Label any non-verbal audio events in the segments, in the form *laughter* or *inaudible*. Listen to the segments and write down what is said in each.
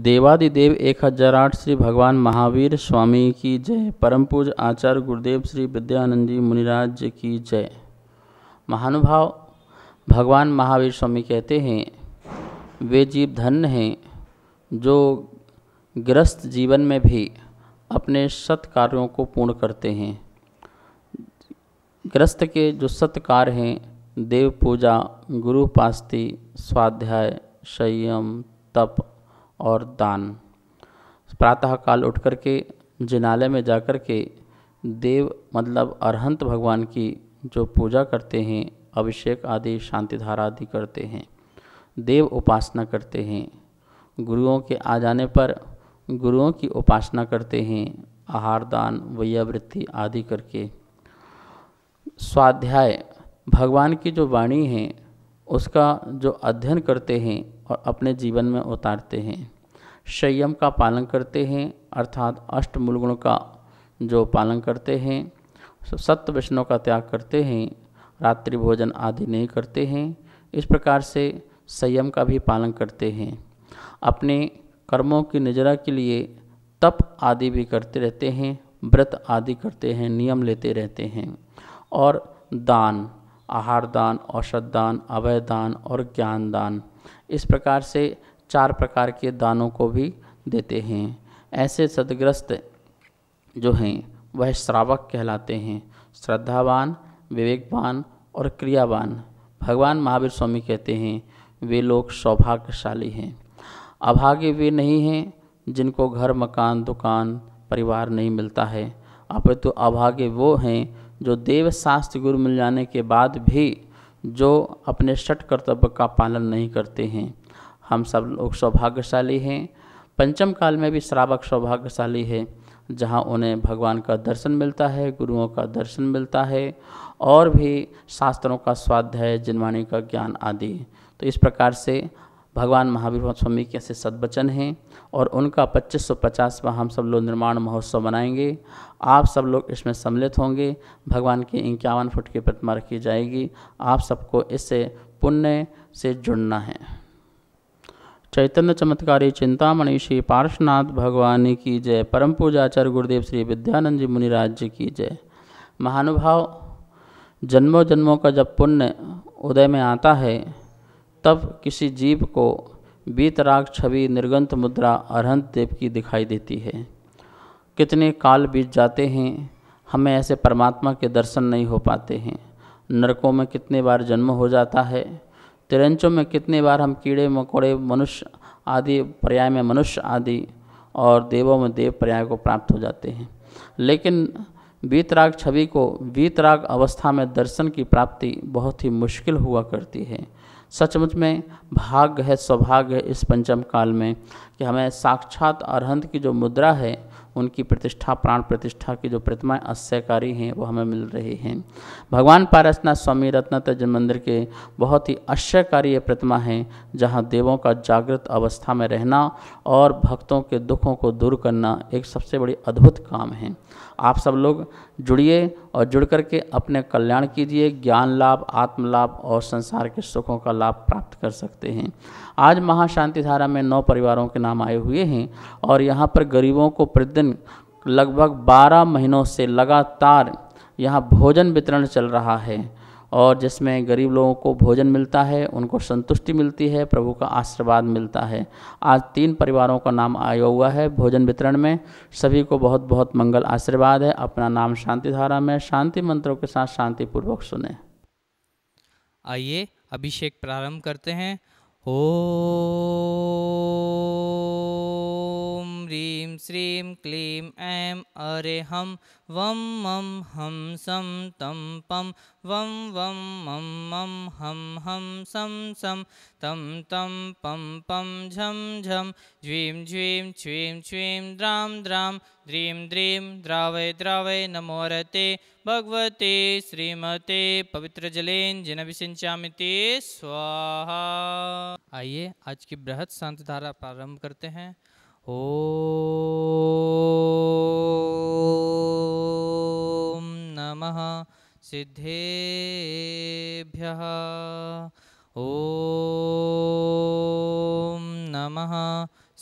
देवादिदेव एक हजार आठ श्री भगवान महावीर स्वामी की जय परम पूज आचार्य गुरुदेव श्री विद्यानंद जी मुनिराज की जय महानुभाव भगवान महावीर स्वामी कहते हैं वे जीव धन्य हैं जो ग्रस्त जीवन में भी अपने सत कार्यों को पूर्ण करते हैं ग्रस्त के जो सत्कार हैं देव पूजा गुरु पास्ती स्वाध्याय संयम तप और दान प्रातःकाल उठ कर के जिनालय में जाकर के देव मतलब अरहंत भगवान की जो पूजा करते हैं अभिषेक आदि शांति धारा आदि करते हैं देव उपासना करते हैं गुरुओं के आ जाने पर गुरुओं की उपासना करते हैं आहार दान वैयावृत्ति आदि करके स्वाध्याय भगवान की जो वाणी है उसका जो अध्ययन करते हैं और अपने जीवन में उतारते हैं संयम का पालन करते हैं अर्थात अष्टमूल गुणों का जो पालन करते हैं सत्य विष्णु का त्याग करते हैं रात्रि भोजन आदि नहीं करते हैं इस प्रकार से संयम का भी पालन करते हैं अपने कर्मों की निजरा के लिए तप आदि भी करते रहते हैं व्रत आदि करते हैं नियम लेते रहते हैं और दान आहार दान औषध दान अभय दान और ज्ञान दान इस प्रकार से चार प्रकार के दानों को भी देते हैं ऐसे सदग्रस्त जो हैं वह श्रावक कहलाते हैं श्रद्धावान विवेकवान और क्रियावान भगवान महावीर स्वामी कहते हैं वे लोग सौभाग्यशाली हैं अभागे वे नहीं हैं जिनको घर मकान दुकान परिवार नहीं मिलता है अपितु तो अभागे वो हैं जो देव शास्त्र गुरु मिल जाने के बाद भी जो अपने षट कर्तव्य का पालन नहीं करते हैं हम सब लोग सौभाग्यशाली हैं पंचम काल में भी श्रावक सौभाग्यशाली है जहाँ उन्हें भगवान का दर्शन मिलता है गुरुओं का दर्शन मिलता है और भी शास्त्रों का स्वाध्याय जिनवाणी का ज्ञान आदि तो इस प्रकार से भगवान महावीर स्वामी के ऐसे सदवचन हैं और उनका पच्चीस सौ पचासवा हम सब लोग निर्माण महोत्सव मनाएंगे आप सब लोग इसमें सम्मिलित होंगे भगवान की इक्यावन फुट की प्रतिमा रखी जाएगी आप सबको इससे पुण्य से जुड़ना है चैतन्य चमत्कारी चिंतामणि श्री पार्श्वनाथ भगवान की जय परम पूजाचार्य गुरुदेव श्री विद्यानंद जी मुनिराज जी की जय महानुभाव जन्मों जन्मों का जब पुण्य उदय में आता है तब किसी जीव को बीतराग छवि निर्गंत मुद्रा अरहंत देव की दिखाई देती है कितने काल बीत जाते हैं हमें ऐसे परमात्मा के दर्शन नहीं हो पाते हैं नरकों में कितने बार जन्म हो जाता है तिरंचों में कितने बार हम कीड़े मकोड़े मनुष्य आदि पर्याय में मनुष्य आदि और देवों में देव पर्याय को प्राप्त हो जाते हैं लेकिन वीतराग छवि को वीतराग अवस्था में दर्शन की प्राप्ति बहुत ही मुश्किल हुआ करती है सचमुच में भाग्य है सौभाग्य है इस पंचम काल में कि हमें साक्षात अरहंत की जो मुद्रा है उनकी प्रतिष्ठा प्राण प्रतिष्ठा की जो प्रतिमाएँ अस्यकारी हैं वो हमें मिल रही हैं भगवान पारसनाथ स्वामी रत्नाथ जन मंदिर के बहुत ही अश्यकारी ये प्रतिमा है जहाँ देवों का जागृत अवस्था में रहना और भक्तों के दुखों को दूर करना एक सबसे बड़ी अद्भुत काम है आप सब लोग जुड़िए और जुड़ करके अपने कल्याण कीजिए ज्ञान लाभ आत्म लाभ और संसार के सुखों का लाभ प्राप्त कर सकते हैं आज महाशांति धारा में नौ परिवारों के नाम आए हुए हैं और यहाँ पर गरीबों को प्रतिदिन लगभग 12 महीनों से लगातार यहाँ भोजन वितरण चल रहा है और जिसमें गरीब लोगों को भोजन मिलता है उनको संतुष्टि मिलती है प्रभु का आशीर्वाद मिलता है आज तीन परिवारों का नाम आया हुआ है भोजन वितरण में सभी को बहुत बहुत मंगल आशीर्वाद है अपना नाम शांति धारा में शांति मंत्रों के साथ शांतिपूर्वक सुने आइए अभिषेक प्रारंभ करते हैं ओम ह्रीं श्रीं क्लीं ऐं अरे हम वं मं हं सं तं पं वं वं मं मं हं हं सं सं तं तं पं पं झं झं ज्वीं ज्वीं छ्वीं छ्वीं द्रां द्रां द्रीं द्रीं द्रावय द्रावय रते भगवते श्रीमते पवित्र पवित्रजलेन जिनभिषिंचामि ते स्वाहा आइए आज की बृहद शांति धारा प्रारंभ करते हैं ॐ नमः सिद्धेभ्यः ॐ नमः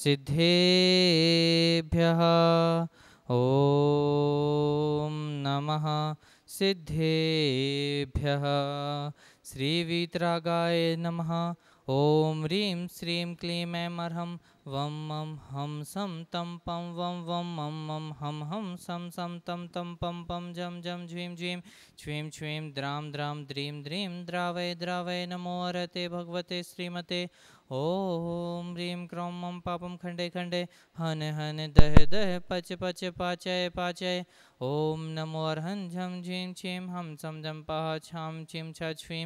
सिद्धेभ्यः ॐ नमः सिद्धेभ्यः श्रीवीतरागाय नमः ॐ ह्रीं श्रीं क्लीं ऐं अर्हं वं मं हं सं तं पं वं वं मं मं हं हं सं सं तं तं पं पं जं जं झ्वीं झ्वीं छ्वीं छ्वीं द्रां द्रां द्रीं द्रीं द्रावै द्रावै नमो अरते भगवते श्रीमते ॐ ह्रीं क्रौं मं पापं खण्डे खण्डे हन हन दह दह पच पच पाचय पाचय ओम नमो अर्हं झं झीं छीं हम सं झं पह छां छीं छ छ्वीं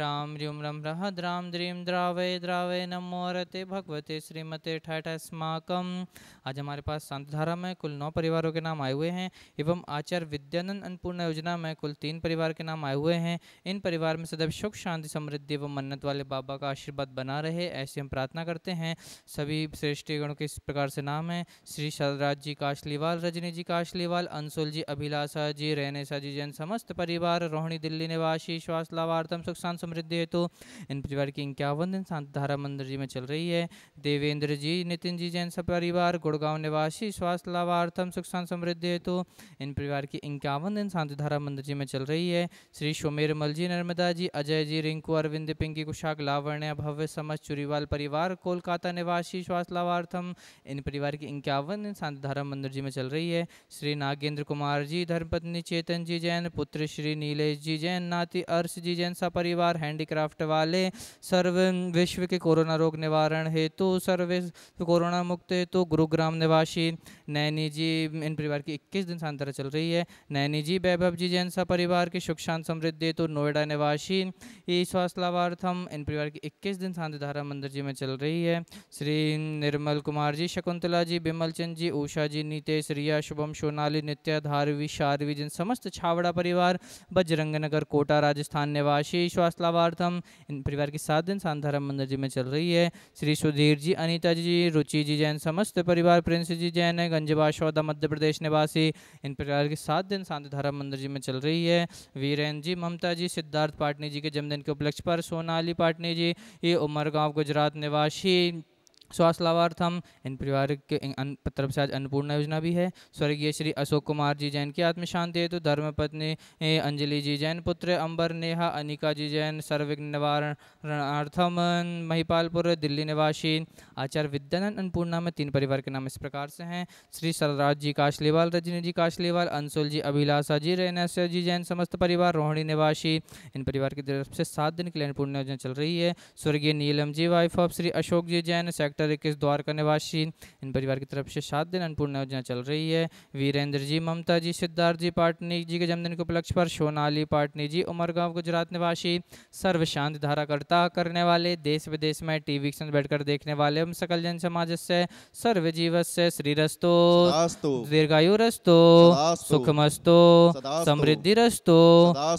रां ह्रीं रं रहद्रां द्रीं द्रावय द्रावय नमो रते भगवते श्रीमते ठाठ अस्माकम आज हमारे पास संत धारा में कुल नौ परिवारों के नाम आए हुए हैं एवं आचार्य विद्यानंद अन्नपूर्णा योजना में कुल तीन परिवार के नाम आए हुए हैं इन परिवार में सदैव सुख शांति समृद्धि एवं मन्नत वाले बाबा का आशीर्वाद बना रहे ऐसी हम प्रार्थना करते हैं सभी श्रेष्ठ गणों के इस प्रकार से नाम है श्री सदराज जी काशलीवाल रजनी जी काशलीवाल अंसुल जी अभिलाषा जी रहनेसा जी जैन समस्त परिवार रोहिणी दिल्ली निवासी श्वास लाभार्थम सुख शांत समृद्धि हेतु इन परिवार की इक्यावन दिन शांत धारा मंदिर जी में चल रही है देवेंद्र जी नितिन जी जैन सब परिवार गुड़गांव निवासी श्वास लाभार्थम सुख शांत समृद्धि हेतु इन परिवार की इक्यावन दिन शांत धारा मंदिर जी में चल रही है श्री सुमेर मल जी नर्मदा जी अजय जी रिंकू अरविंद पिंकी कुशाक लावण्य भव्य समस्त चुरीवाल परिवार कोलकाता निवासी श्वास लाभार्थम इन परिवार की इक्यावन दिन शांत धारा मंदिर जी में चल रही है श्री नागेंद्र कुमार कुमार जी धर्मपत्नी चेतन जी जैन पुत्र श्री नीलेश जी जैन नाती अर्श जी जैन सा परिवार हैंडीक्राफ्ट वाले सर्व विश्व के कोरोना रोग निवारण हेतु सर्व कोरोना मुक्त हेतु गुरुग्राम निवासी नैनी जी इन परिवार की इक्कीस दिन सांतरा चल रही है नैनी जी वैभव जी जैन सा परिवार की सुख शांत समृद्धि हेतु नोएडा निवासी ई स्वास्थ्य लाभार्थम इन परिवार की इक्कीस दिन शांति धारा मंदिर जी में चल रही है श्री निर्मल कुमार जी शकुंतला जी बिमल चंद जी उषा जी नीतेश रिया शुभम सोनाली नित्या बिहार शारवी विजन समस्त छावड़ा परिवार बजरंग नगर कोटा राजस्थान निवासी स्वास्थ्य लाभार्थम इन परिवार की सात दिन शांताराम मंदिर जी में चल रही है श्री सुधीर जी अनिता जी रुचि जी जैन समस्त परिवार प्रिंस जी जैन है शौदा मध्य प्रदेश निवासी इन परिवार की सात दिन शांताराम मंदिर जी में चल रही है वीरेंद्र जी ममता जी सिद्धार्थ पाटनी जी के जन्मदिन के उपलक्ष्य पर सोनाली पाटनी जी ये उमरगांव गुजरात निवासी स्वास्थ्य लाभार्थम इन परिवार के तरफ से आज अन्नपूर्णा योजना भी है स्वर्गीय श्री अशोक कुमार जी जैन की आत्म शांति है तो धर्म पत्नी अंजलि जी जैन पुत्र अंबर नेहा अनिका जी जैन सर्वविघ्न निवारणार्थम महिपालपुर दिल्ली निवासी आचार्य विद्यानंद अन्नपूर्णा में तीन परिवार के नाम इस प्रकार से हैं श्री सरराज जी काशलीवाल रजनी जी काशलीवाल अंशुल जी अभिलाषा जी रेनाश जी जैन समस्त परिवार रोहिणी निवासी इन परिवार की तरफ से सात दिन के लिए अन्नपूर्णा योजना चल रही है स्वर्गीय Neelam ji wife of Shri Ashok ji Jain sector sector इक्कीस द्वारका निवासी इन परिवार की तरफ से सात दिन अन्नपूर्णा योजना चल रही है वीरेंद्र जी ममता जी सिद्धार्थ जी पाटनी जी के जन्मदिन के उपलक्ष्य पर सोनाली पाटनी जी उमरगांव गुजरात निवासी सर्व शांत धाराकर्ता करने वाले देश विदेश में टीवी के बैठकर देखने वाले हम सकल जन समाज से सर्व जीव से श्री रस्तो दीर्घायु रस्तो सुखमस्तो समृद्धि रस्तो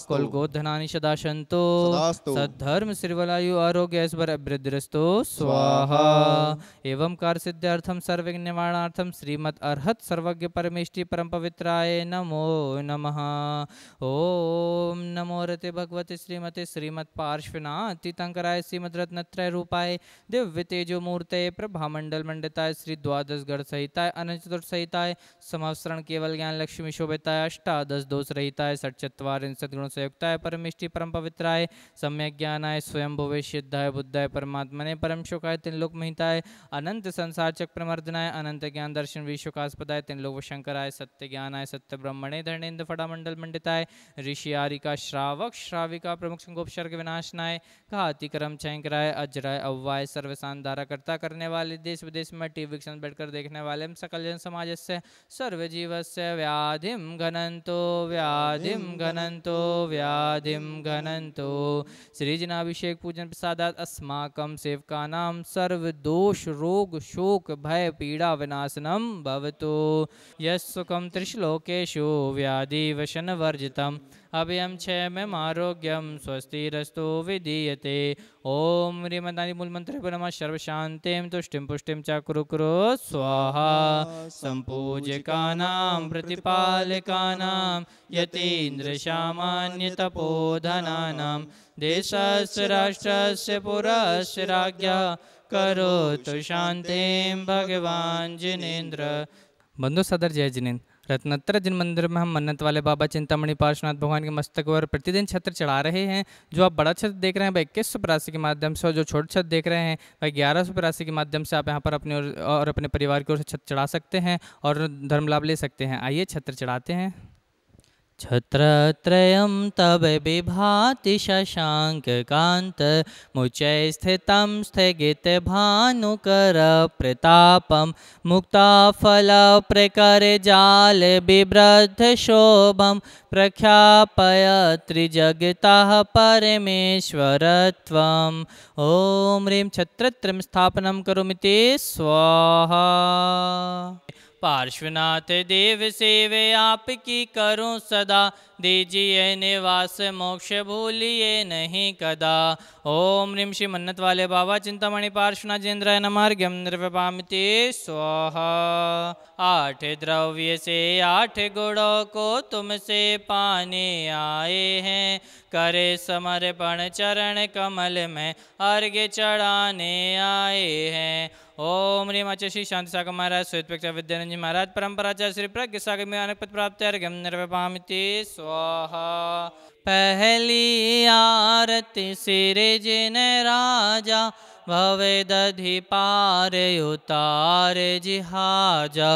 कुलगोत धनानी सदा संतो सद्धर्म श्रीवलायु आरोग्य ऐश्वर्य वृद्धि रस्तो स्वाहा एवं कार्य सिद्ध्यर्थम सर्वज्ञ श्रीमद अर्हत सर्वज्ञ परमेष्टि परम पवित्राय नमो नम ओ नमो रते भगवते श्रीमते श्रीमद पार्श्वनाथ तीतंकराय श्रीमद रूपाय दिव्य तेजो प्रभा प्रभामंडल मंडिताय श्री द्वादश गढ़ संहिताय अनंत चतुर्थ समावसरण केवल ज्ञान लक्ष्मी शोभिताय अष्टादश दोष रहिताय षट चत्वारिंशत गुण संयुक्ताय परमेष्टि परम पवित्राय सम्यक ज्ञानाय स्वयं भुवे सिद्धाय बुद्धाय परमात्मने परम शोकाय तिन लोक महिताय विश्वकास्पदाय अनंत संसार चक्र मर्दनाय अनंत ज्ञान दर्शन विश्व लोग शंकर शंकराय सत्य ज्ञान ज्ञानाय सत्य ब्रह्मणे धरणेन्द्र मंडल मंडिताय ऋषि आरिका श्रावक श्राविका प्रमुख संगोप सर्ग विनाशनाय घाति चयकराय अजराय अव्वाय सर्वसान धारा धाराकर्ता करने वाले देश विदेश में टीवी वीक्षण बैठकर देखने वाले सकल जन समाज से सर्वजीव से व्याधिम घनंतो व्याधिम घनंतो व्याधिम घनंतो श्रीजनाभिषेक पूजन प्रसादात अस्माकम सेवकानाम सर्वदो दोष रोग शोक भय पीड़ा विनाशनम भवतु यस्सुखम त्रिश्लोकेशु व्याधि वशन वर्जितम अभयम क्षेम आरोग्यम स्वस्तिरस्तु विधीये ओम ह्रीमदानी मूल मंत्र परम सर्वशांति तुष्टि पुष्टि च कुरु स्वाहा कुरु स्वाहा संपूजकानां प्रतिपालकानां से देशस्य से पुरस्य करो तो शांति भगवान जिनेन्द्र बंधु सदर जय जिनेन्द्र रत्नत्र जिन मंदिर में हम मन्नत वाले बाबा चिंतामणि पार्श्वनाथ भगवान के मस्तक पर प्रतिदिन छत्र चढ़ा रहे हैं जो आप बड़ा छत देख रहे हैं वह इक्कीस सौ परासी के माध्यम से और जो छोटे छत देख रहे हैं वह ग्यारह सौ परासी के माध्यम से आप यहाँ पर अपने और अपने परिवार की ओर से छत चढ़ा सकते हैं और धर्म लाभ ले सकते हैं आइए छत्र चढ़ाते हैं छत्रत्रयं तव विभाति फल प्रकर जाल बिवृद्ध शोभम प्रख्यापय त्रिजगता परमेश्वर ओम ॐ ह्रीं छत्रत्रं स्थापनं स्वाहा पार्श्वनाथ देव सेवे आपकी करूं सदा दीजिए निवास मोक्ष भूलिए नहीं कदा ओम ह्रीम श्री मन्नत वाले बाबा चिंतामणि पार्श्वनाथ जेन्द्राय नमर गम नृपामते स्वाहा आठ द्रव्य से आठ गुणों को तुमसे पाने आए हैं करे समर्पण चरण कमल में अर्घ्य चढ़ाने आए हैं ओम रीम आचार्य श्री शांति सागर महाराज श्वेत पेक्षा विद्यानंद महाराज परंपराचार्य श्री प्रज्ञ सागर में अनक पद प्राप्त अर्घम निर्वपामिति स्वाहा पहली आरती सिरे जिन राजा भवे दधि पार उतार जिहाजा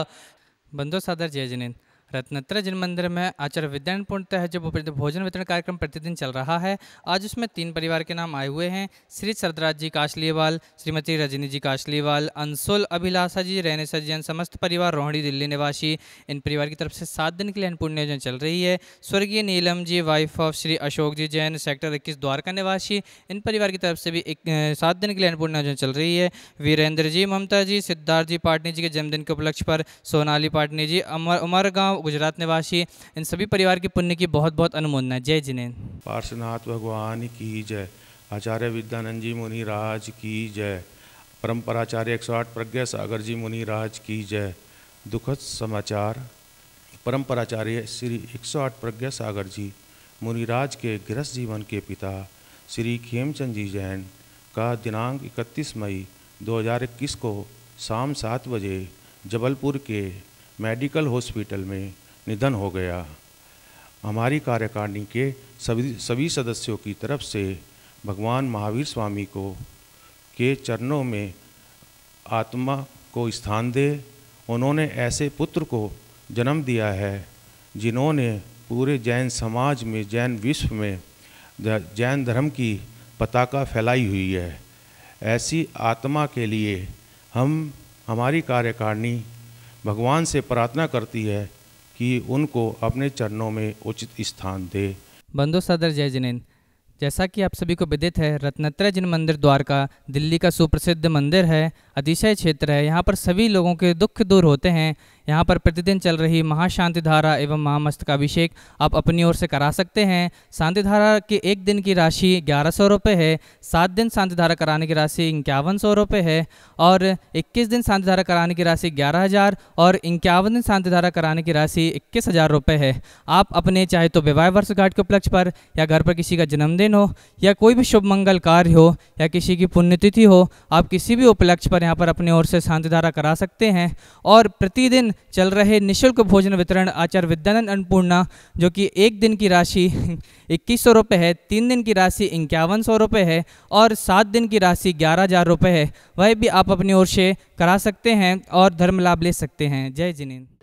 बंदो सादर जय जिनेन्द्र रत्नत्र जिन मंदिर में आचार्य विद्यान पूर्णतः जो भोजन वितरण कार्यक्रम प्रतिदिन चल रहा है आज उसमें तीन परिवार के नाम आए हुए हैं श्री सरदराज जी काशलीवाल श्रीमती रजनी जी काशलीवाल अंसुल अभिलाषा जी रहने सज्जन समस्त परिवार रोहड़ी दिल्ली निवासी इन परिवार की तरफ से सात दिन के लिए अन्नपूर्ण आयोजन चल रही है स्वर्गीय Neelam ji wife of Shri Ashok ji Jain sector इक्कीस द्वारका निवासी इन परिवार की तरफ से भी एक सात दिन के लिए अन्नपूर्ण आयोजन चल रही है वीरेंद्र जी ममता जी सिद्धार्थ जी पाटनी जी के जन्मदिन के उपलक्ष्य पर सोनाली पाटनी जी अमर उमर गाँव गुजरात निवासी इन सभी परिवार के पुण्य की बहुत बहुत अनुमोदना जय जिनेन पार्श्वनाथ भगवान की जय आचार्य विद्यानंद जी मुनिराज की जय परम्पराचार्य एक सौ आठ प्रज्ञा सागर जी मुनिराज की जय दुखद समाचार परम्पराचार्य श्री एक सौ आठ प्रज्ञा सागर जी मुनिराज के गृहस्थ जीवन के पिता श्री खेमचंद जी जैन का दिनांक 31 मई 2021 को शाम सात बजे जबलपुर के मेडिकल हॉस्पिटल में निधन हो गया हमारी कार्यकारिणी के सभी सभी सदस्यों की तरफ से भगवान महावीर स्वामी को के चरणों में आत्मा को स्थान दे उन्होंने ऐसे पुत्र को जन्म दिया है जिन्होंने पूरे जैन समाज में जैन विश्व में जैन धर्म की पताका फैलाई हुई है ऐसी आत्मा के लिए हम हमारी कार्यकारिणी भगवान से प्रार्थना करती है कि उनको अपने चरणों में उचित स्थान दे बंधु सदर जय जिनेन जैसा कि आप सभी को विदित है रत्नत्रय जिन मंदिर द्वारका दिल्ली का सुप्रसिद्ध मंदिर है अतिशय क्षेत्र है यहाँ पर सभी लोगों के दुख दूर होते हैं यहाँ पर प्रतिदिन चल रही महाशांति धारा एवं महामस्त का अभिषेक आप अपनी ओर से करा सकते हैं शांति धारा के एक दिन की राशि ग्यारह सौ रुपये है सात दिन शांति धारा कराने की राशि इक्यावन सौ रुपये है और इक्कीस दिन शांति धारा कराने की राशि ग्यारह हज़ार और इक्यावन दिन शांति धारा कराने की राशि इक्कीस हज़ार रुपये है आप अपने चाहे तो विवाह वर्षगाठ के उपलक्ष्य पर या घर पर किसी का जन्मदिन हो या कोई भी शुभ मंगल कार्य हो या किसी की पुण्यतिथि हो आप किसी भी उपलक्ष्य पर यहाँ पर अपनी ओर से शांति धारा करा सकते हैं और प्रतिदिन चल रहे निशुल्क भोजन वितरण आचार्य विद्यानंद अन्नपूर्णा जो कि एक दिन की राशि *laughs* इक्कीस सौ रुपये है तीन दिन की राशि इक्यावन सौ रुपये है और सात दिन की राशि ग्यारह हज़ार रुपये है वह भी आप अपनी ओर से करा सकते हैं और धर्म लाभ ले सकते हैं जय जिनेन्द्र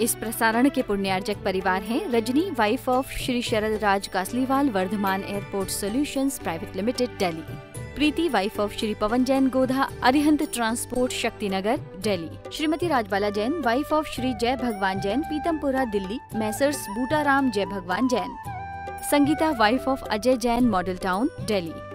इस प्रसारण के पुण्यार्जक परिवार हैं Rajni wife of Shri Sharad Raj Kasliwal Vardhman airport solutions private limited Delhi Preeti wife of Shri Pawan Jain Godha Arihant transport Shaktinagar Delhi Shrimati Rajbala Jain wife of Shri Jai Bhagwan Jain Pitampura Delhi messrs Butaram Jai Bhagwan Jain Sangeeta wife of Ajay Jain Model Town Delhi